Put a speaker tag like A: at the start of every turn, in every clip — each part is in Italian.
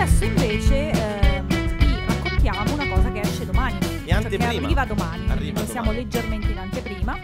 A: adesso invece eh, vi raccontiamo una cosa che esce domani.
B: In anteprima. arriva domani, arriva siamo
A: leggermente in anteprima.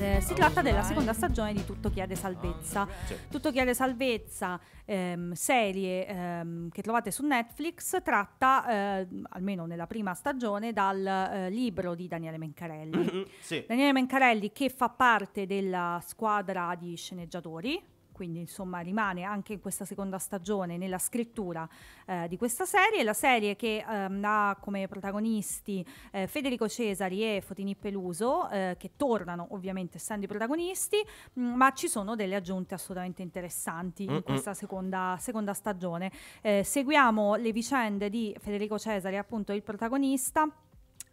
A: Eh, si tratta della seconda stagione di Tutto chiede salvezza. Ah, certo. Tutto chiede salvezza, ehm, serie ehm, che trovate su Netflix, tratta, eh, almeno nella prima stagione, dal eh, libro di Daniele Mencarelli. Mm-hmm, sì. Daniele Mencarelli che fa parte della squadra di sceneggiatori quindi insomma rimane anche in questa seconda stagione nella scrittura eh, di questa serie, la serie che ehm, ha come protagonisti eh, Federico Cesari e Fotini Peluso, eh, che tornano ovviamente essendo i protagonisti, mh, mm, ma ci sono delle aggiunte assolutamente interessanti mm-hmm. in questa seconda, seconda stagione. Eh, seguiamo le vicende di Federico Cesari, appunto il protagonista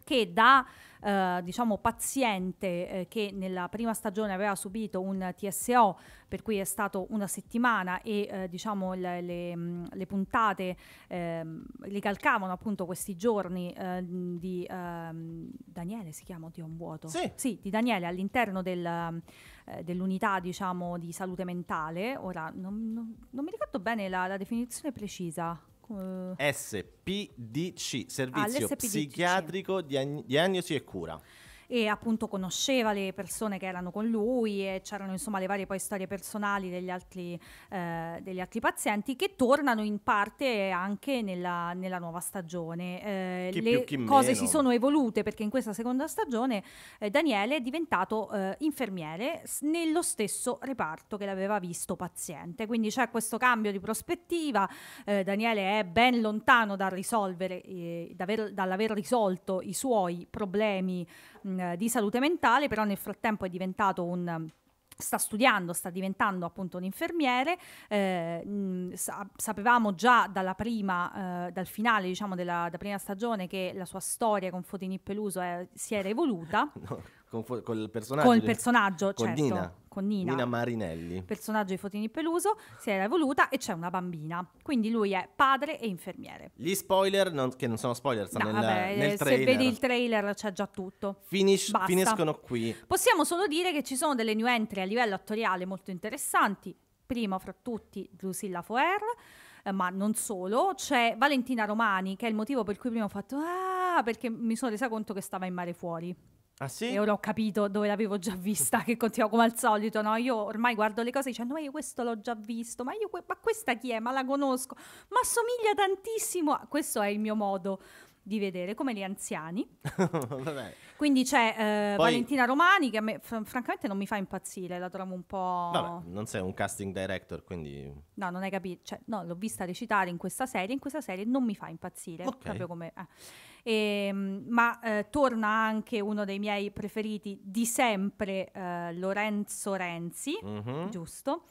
A: che da eh, diciamo paziente eh, che nella prima stagione aveva subito un TSO per cui è stato una settimana e eh, diciamo le, le, mm, le puntate le ehm, calcavano appunto questi giorni eh, di ehm, Daniele si chiama Dio un vuoto sì. sì di Daniele all'interno del, eh, dell'unità diciamo di salute mentale ora non, non, non mi ricordo bene la, la definizione precisa eh,
B: SPDC, servizio ah, psichiatrico, diagn- diagnosi e cura
A: e appunto conosceva le persone che erano con lui e c'erano insomma le varie poi storie personali degli altri, eh, degli altri pazienti che tornano in parte anche nella, nella nuova stagione. Eh, le più, cose meno. si sono evolute perché in questa seconda stagione eh, Daniele è diventato eh, infermiere nello stesso reparto che l'aveva visto paziente, quindi c'è questo cambio di prospettiva, eh, Daniele è ben lontano dal risolvere, eh, dall'aver risolto i suoi problemi mh, Ehm, di salute mentale, però nel frattempo è diventato un sta studiando, sta diventando appunto un infermiere, eh, sapevamo già dalla prima, eh, dal finale diciamo della, prima stagione che la sua storia con Fotini Peluso è, si era evoluta.
B: no, con, fo- col personaggio. Col personaggio, con certo. Dina con Nina, Nina Marinelli,
A: personaggio di Fotini Peluso, si era evoluta e c'è una bambina. Quindi lui è padre e infermiere.
B: Gli spoiler, non, che non sono spoiler, stanno no, nel, vabbè, nel trailer. Se vedi il
A: trailer c'è già tutto. Finish, finiscono qui. Possiamo solo dire che ci sono delle new entry a livello attoriale molto interessanti. Prima fra tutti Drusilla Foer eh, ma non solo, c'è Valentina Romani, che è il motivo per cui prima ho fatto ah, perché mi sono resa conto che stava in mare fuori. Ah sì? E ora ho capito dove l'avevo già vista, che continua come al solito, no? Io ormai guardo le cose dicendo, ma io questo l'ho già visto, ma, io que- ma questa chi è? Ma la conosco, ma assomiglia tantissimo. A... Questo è il mio modo di vedere, come gli anziani. Quindi c'è eh, Poi... Valentina Romani, che a me fr- francamente non mi fa impazzire, la trovo un po'... Vabbè,
B: non sei un casting director, quindi...
A: No, non hai capito, cioè, no, l'ho vista recitare in questa serie, in questa serie non mi fa impazzire, okay. proprio come... Eh. E, ehm, ma eh, torna anche uno dei miei preferiti di sempre, eh, Lorenzo Renzi, mm-hmm. giusto?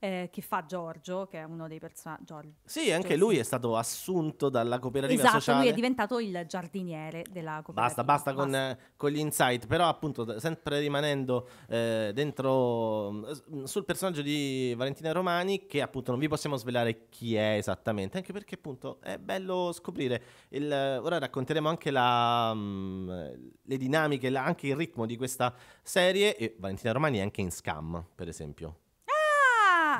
A: eh, che fa Giorgio, che è uno dei personaggi. Sì, anche lui è
B: stato assunto dalla cooperativa esatto, sociale. lui è
A: diventato il giardiniere della cooperativa. Basta, basta, basta. Con, eh,
B: con, gli insight, però appunto sempre rimanendo eh, dentro mm, sul personaggio di Valentina Romani, che appunto non vi possiamo svelare chi è esattamente, anche perché appunto è bello scoprire. Il, ora racconteremo anche la, mm, le dinamiche, la, anche il ritmo di questa serie e Valentina Romani è anche in Scam, per esempio.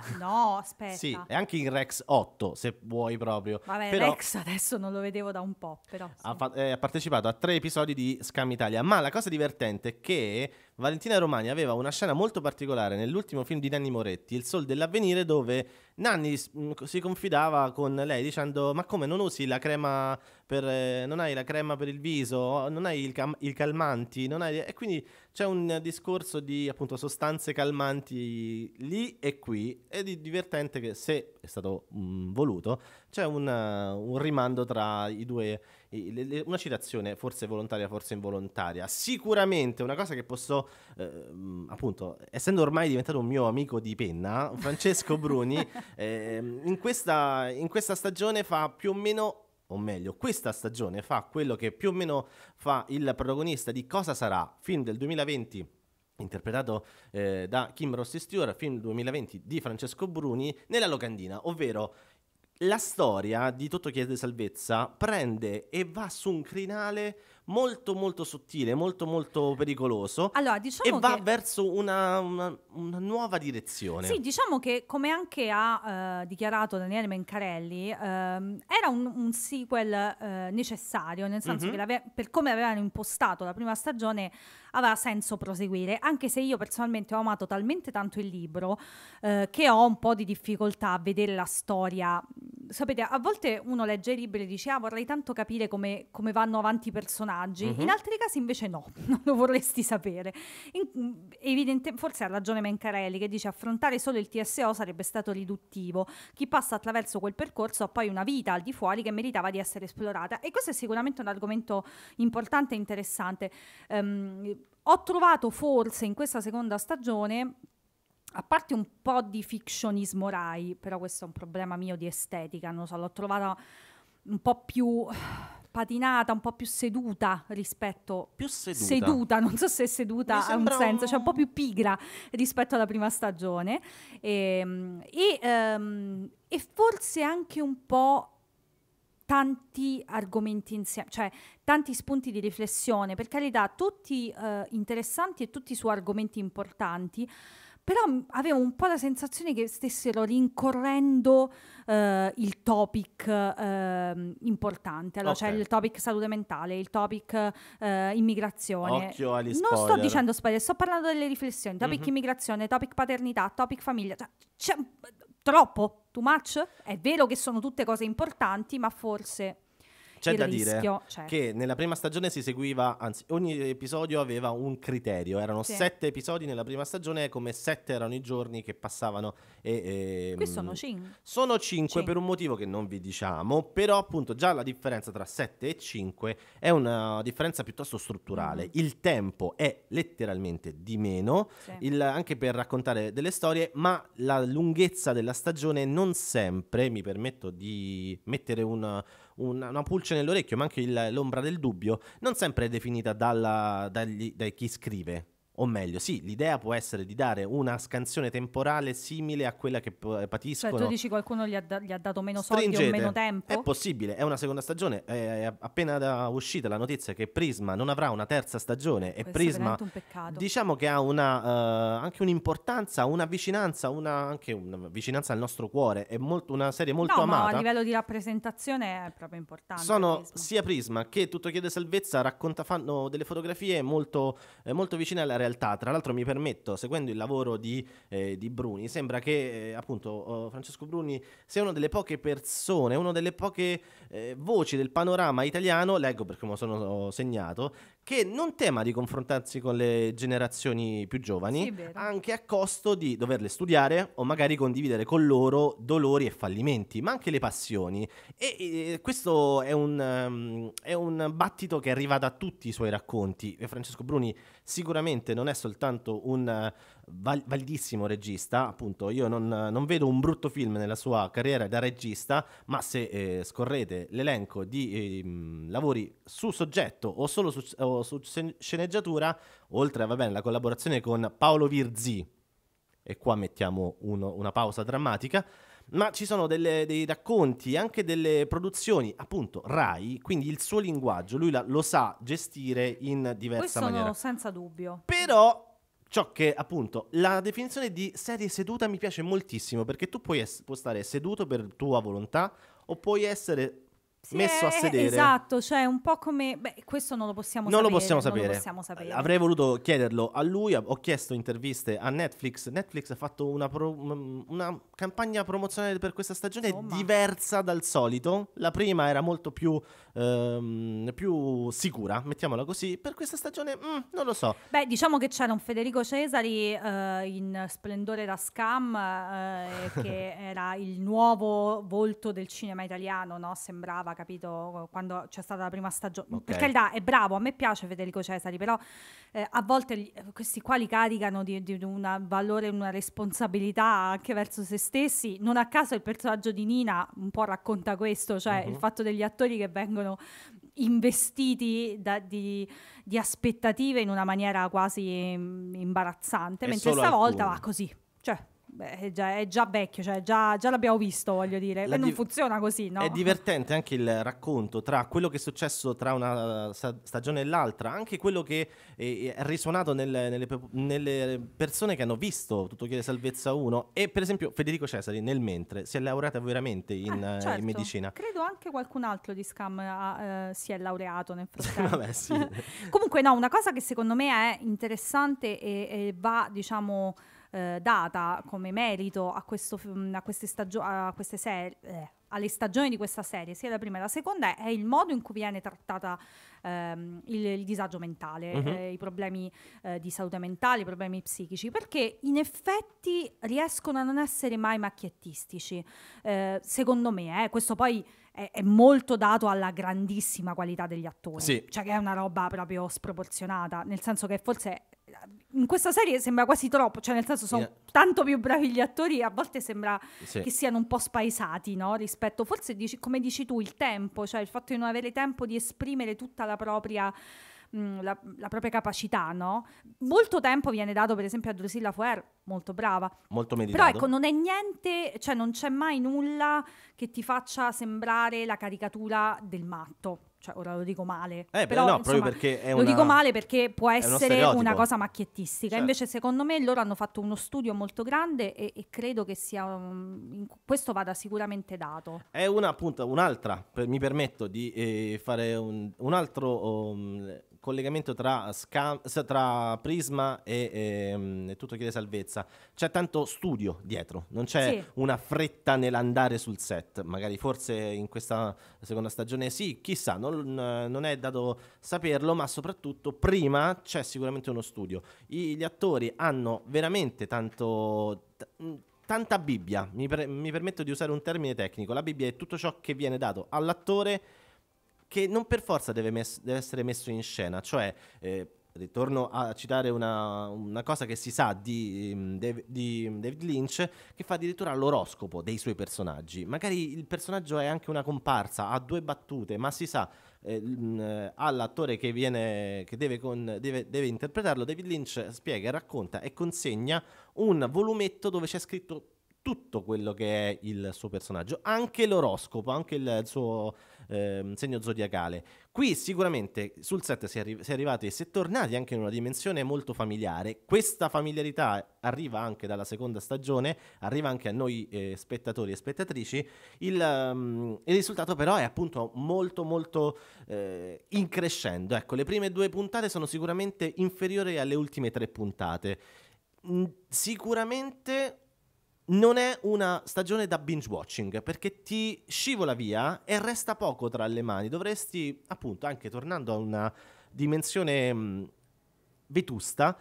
A: no, aspetta. Sì,
B: e anche in Rex 8, se vuoi proprio. Vabbè, però, Rex
A: adesso non lo vedevo da un po', però.
B: Sì. Ha, fa- eh, ha partecipato a tre episodi di Scam Italia, ma la cosa divertente è che Valentina Romani aveva una scena molto particolare nell'ultimo film di Nanni Moretti, Il Sol dell'Avvenire, dove Nanni mm, si confidava con lei dicendo ma come non usi la crema per, eh, non hai la crema per il viso, non hai il, cam- il calmanti, hai... e quindi c'è un discorso di appunto sostanze calmanti lì e qui ed è divertente che se è stato mh, mm, voluto c'è un, un rimando tra i due, una citazione forse volontaria, forse involontaria. Sicuramente una cosa che posso, eh, mm, appunto, essendo ormai diventato un mio amico di penna, Francesco Bruni, eh, in, questa, in questa stagione fa più o meno o meglio, questa stagione fa quello che più o meno fa il protagonista di Cosa sarà, film del 2020 interpretato eh, da Kim Rossi Stewart, film 2020 di Francesco Bruni, nella locandina, ovvero la storia di Tutto chiede salvezza prende e va su un crinale molto molto sottile, molto molto pericoloso allora, diciamo e va che... verso una, una, una, nuova direzione. Sì,
A: diciamo che come anche ha eh, dichiarato Daniele Mencarelli, eh, era un, un sequel eh, necessario, nel senso mm -hmm. che per come avevano impostato la prima stagione aveva senso proseguire, anche se io personalmente ho amato talmente tanto il libro eh, che ho un po' di difficoltà a vedere la storia. Sapete, a volte uno legge i libri e dice ah vorrei tanto capire come, come vanno avanti i personaggi personaggi, uh-huh. in mhm. altri casi invece no, non lo vorresti sapere. In, evidente, forse ha ragione Mencarelli che dice affrontare solo il TSO sarebbe stato riduttivo. Chi passa attraverso quel percorso ha poi una vita al di fuori che meritava di essere esplorata e questo è sicuramente un argomento importante e interessante. Um, ho trovato forse in questa seconda stagione a parte un po' di fictionismo Rai, però questo è un problema mio di estetica, non so, l'ho trovata un po' più patinata, un po' più seduta rispetto... Più seduta? Seduta, non so se seduta ha un senso, cioè un po' più pigra rispetto alla prima stagione. Ehm, e, e, um, e forse anche un po' tanti argomenti insieme, cioè tanti spunti di riflessione, per carità, tutti eh, interessanti e tutti su argomenti importanti, però avevo un po' la sensazione che stessero rincorrendo eh, il topic eh, importante, allora cioè, okay. c'è il topic salute mentale, il topic eh, immigrazione. Occhio agli non sto dicendo spoiler, sto parlando delle riflessioni, topic mm-hmm. immigrazione, topic paternità, topic famiglia, cioè, c'è troppo, too much? È vero che sono tutte cose importanti, ma forse... C'è il da rischio, dire certo.
B: che nella prima stagione si seguiva, anzi, ogni episodio aveva un criterio. Erano sì. sette episodi nella prima stagione, come sette erano i giorni che passavano. E, e, ehm, Qui sono cinque. Sono cinque per un motivo che non vi diciamo, però appunto già la differenza tra sette e cinque è una differenza piuttosto strutturale. Mm. Il tempo è letteralmente di meno, sì. il, anche per raccontare delle storie, ma la lunghezza della stagione non sempre, mi permetto di mettere un una, una pulce nell'orecchio, ma anche il, l'ombra del dubbio, non sempre è definita dalla, dagli, da chi scrive, o meglio, sì, l'idea può essere di dare una scansione temporale simile a quella che patiscono. Cioè, tu dici
A: qualcuno gli ha, da- gli ha dato meno Stringete. soldi o meno tempo? È
B: possibile, è una seconda stagione. È appena uscita la notizia che Prisma non avrà una terza stagione. Questo e Prisma, diciamo che ha una, uh, anche un'importanza, una vicinanza, una, anche una vicinanza al nostro cuore. È molto, una serie molto no, amata. No, a livello
A: di rappresentazione è proprio importante. Sono
B: Prisma. sia Prisma che Tutto Chiede Salvezza racconta, fanno delle fotografie molto, eh, molto vicine alla realtà realtà, tra l'altro mi permetto, seguendo il lavoro di, eh, di Bruni, sembra che eh, appunto oh, Francesco Bruni sia una delle poche persone, una delle poche eh, voci del panorama italiano, leggo perché me lo sono segnato, che non tema di confrontarsi con le generazioni più giovani, sì, anche a costo di doverle studiare o magari condividere con loro dolori e fallimenti, ma anche le passioni. E, e questo è un, um, è un battito che è arrivato a tutti i suoi racconti. E Francesco Bruni sicuramente non è soltanto un eh, val- validissimo regista, appunto io non, non, vedo un brutto film nella sua carriera da regista, ma se eh, scorrete l'elenco di eh, lavori su soggetto o solo su, o su sceneggiatura, oltre a bene, la collaborazione con Paolo Virzi, e qua mettiamo uno, una pausa drammatica, ma ci sono delle, dei racconti, anche delle produzioni, appunto, Rai, quindi il suo linguaggio, lui la, lo sa gestire in diversa Questo maniera. Questo
A: senza dubbio.
B: Però ciò che appunto la definizione di serie seduta mi piace moltissimo perché tu puoi, es- puoi stare seduto per tua volontà o puoi essere sì, messo a eh, sedere. Esatto,
A: cioè un po' come... Beh, questo non lo possiamo non sapere. Lo possiamo sapere. Non lo possiamo sapere. Avrei
B: voluto chiederlo a lui, ho chiesto interviste a Netflix. Netflix ha fatto una, pro... una campagna promozionale per questa stagione Insomma. diversa dal solito. La prima era molto più, ehm, più sicura, mettiamola così. Per
A: questa stagione mm, non lo so. Beh, diciamo che c'era un Federico Cesari eh, in Splendore da Scam, eh, che era il nuovo volto del cinema italiano, no? Sembrava brava, capito? Quando c'è stata la prima stagione. Okay. Per carità, è bravo, a me piace Federico Cesari, però eh, a volte gli, questi qua li caricano di, di un valore, una responsabilità anche verso se stessi. Non a caso il personaggio di Nina un po' racconta questo, cioè uh-huh. il fatto degli attori che vengono investiti da, di, di, aspettative in una maniera quasi mm, imbarazzante, e mentre stavolta alcuni. va così. Cioè, Beh, è, già, è già vecchio, cioè già, già, l'abbiamo visto, voglio dire. Di- non funziona così, no? È divertente
B: anche il racconto tra quello che è successo tra una eh, stagione e l'altra, anche quello che è, eh, eh, risuonato nel, nelle, nelle, persone che hanno visto Tutto chiede salvezza 1 e per esempio Federico Cesari nel mentre si è laureata veramente in, ah, eh, certo. in medicina. Credo
A: anche qualcun altro di Scam ha, eh, si è laureato nel frattempo.
B: Vabbè, sì.
A: Comunque no, una cosa che secondo me è interessante e, e va, diciamo eh, data come merito a, questo, a queste, stagio- a queste serie. Eh, alle stagioni di questa serie, sia la prima che la seconda, è il modo in cui viene trattata ehm, il, il, disagio mentale, uh-huh. eh, i problemi eh, di salute mentale, i problemi psichici, perché in effetti riescono a non essere mai macchiettistici, eh, secondo me. Eh. questo poi è, è, molto dato alla grandissima qualità degli attori, sì. cioè che è una roba proprio sproporzionata, nel senso che forse in questa serie sembra quasi troppo, cioè nel senso sono yeah. tanto più bravi gli attori, a volte sembra sì. che siano un po' spaesati no? rispetto, forse dici, come dici tu, il tempo, cioè il fatto di non avere tempo di esprimere tutta la propria... Mm, la, la, propria capacità, no? Molto tempo viene dato, per esempio, a Drusilla Fuer, molto brava.
B: Molto meditato. Però ecco,
A: non è niente, cioè non c'è mai nulla che ti faccia sembrare la caricatura del matto cioè, ora lo dico male. Eh, però no, insomma, proprio perché è una, lo dico male perché può essere una cosa macchiettistica. Certo. Invece, secondo me, loro hanno fatto uno studio molto grande e, e credo che sia um, questo vada sicuramente dato.
B: È una appunto un'altra, per, mi permetto di eh, fare un, un altro um, collegamento tra, scam- tra Prisma e, e, ehm, e, tutto chiede salvezza. C'è tanto studio dietro, non c'è sì. una fretta nell'andare sul set. Magari forse in questa seconda stagione sì, chissà, non, non è dato saperlo, ma soprattutto prima c'è sicuramente uno studio. I, gli attori hanno veramente tanto... T- tanta Bibbia, mi, per- mi permetto di usare un termine tecnico, la Bibbia è tutto ciò che viene dato all'attore che non per forza deve, mes- deve essere messo in scena, cioè... Eh, ritorno a citare una, una, cosa che si sa di, mm, di, David Lynch, che fa addirittura l'oroscopo dei suoi personaggi. Magari il personaggio è anche una comparsa, ha due battute, ma si sa, eh, mm, eh all'attore che, viene, che deve, con, deve, deve interpretarlo, David Lynch spiega, racconta e consegna un volumetto dove c'è scritto tutto quello che è il suo personaggio, anche l'oroscopo, anche il, il suo eh, segno zodiacale. Qui sicuramente sul set si, arri- si è arrivati e si è tornati anche in una dimensione molto familiare. Questa familiarità arriva anche dalla seconda stagione, arriva anche a noi eh, spettatori e spettatrici. Il, um, il, risultato però è appunto molto molto eh, in Ecco, le prime due puntate sono sicuramente inferiori alle ultime tre puntate. sicuramente non è una stagione da binge watching perché ti scivola via e resta poco tra le mani. Dovresti, appunto, anche tornando a una dimensione mh, mm, vetusta,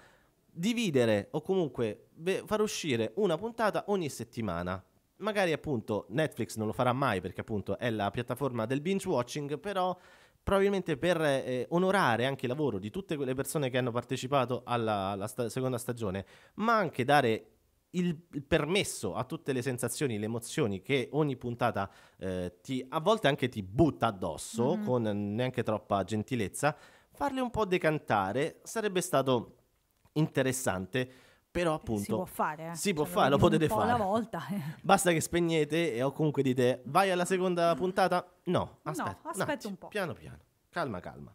B: dividere o comunque be- far uscire una puntata ogni settimana. Magari appunto Netflix non lo farà mai perché appunto è la piattaforma del binge watching, però probabilmente per eh, onorare anche il lavoro di tutte quelle persone che hanno partecipato alla, alla sta- seconda stagione, ma anche dare il, permesso a tutte le sensazioni, le emozioni che ogni puntata eh, ti, a volte anche ti butta addosso mm-hmm. con neanche troppa gentilezza, farle un po' decantare sarebbe stato interessante però eh, appunto si può
A: fare, eh. si può cioè, fare lo potete fare alla volta eh.
B: basta che spegnete e o comunque dite vai alla seconda puntata no aspetta no, aspetta un, un po' piano piano calma calma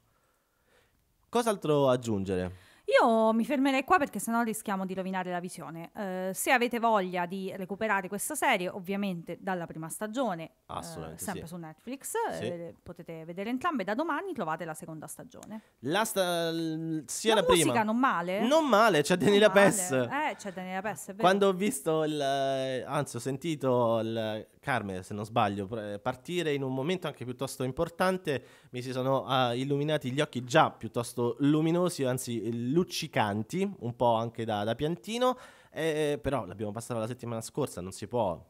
B: cos'altro aggiungere
A: io mi fermerei qua perché sennò rischiamo di rovinare la visione. Eh, se avete voglia di recuperare questa serie, ovviamente dalla prima stagione, eh, sempre sì. su Netflix, sì. eh, potete vedere entrambe. Da domani trovate la seconda stagione.
B: La sta- l- sia la, la prima. musica non
A: male. Non male, c'è Daniela Pess. Eh, c'è Daniela Pess, Quando
B: ho visto, il, anzi ho sentito il, Carmine, se non sbaglio, partire in un momento anche piuttosto importante, mi si sono uh, illuminati gli occhi già piuttosto luminosi, anzi eh, luccicanti, un po' anche da, da piantino, eh, però l'abbiamo passata la settimana scorsa, non si può...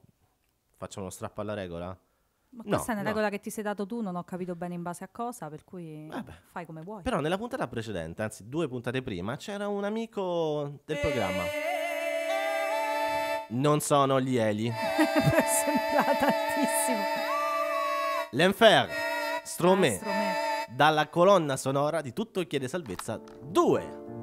B: Facciamo uno strappo alla regola? Ma
A: questa no, è una no. regola che ti sei dato tu, non ho capito bene in base a cosa, per cui Vabbè. Eh fai come vuoi.
B: Però nella puntata precedente, anzi due puntate prima, c'era un amico del e- eh, programma non sono gli Eli. Mi
A: sembra tantissimo.
B: L'Enfer, Stromé, ah, Stromé, dalla colonna sonora di Tutto chiede salvezza 2.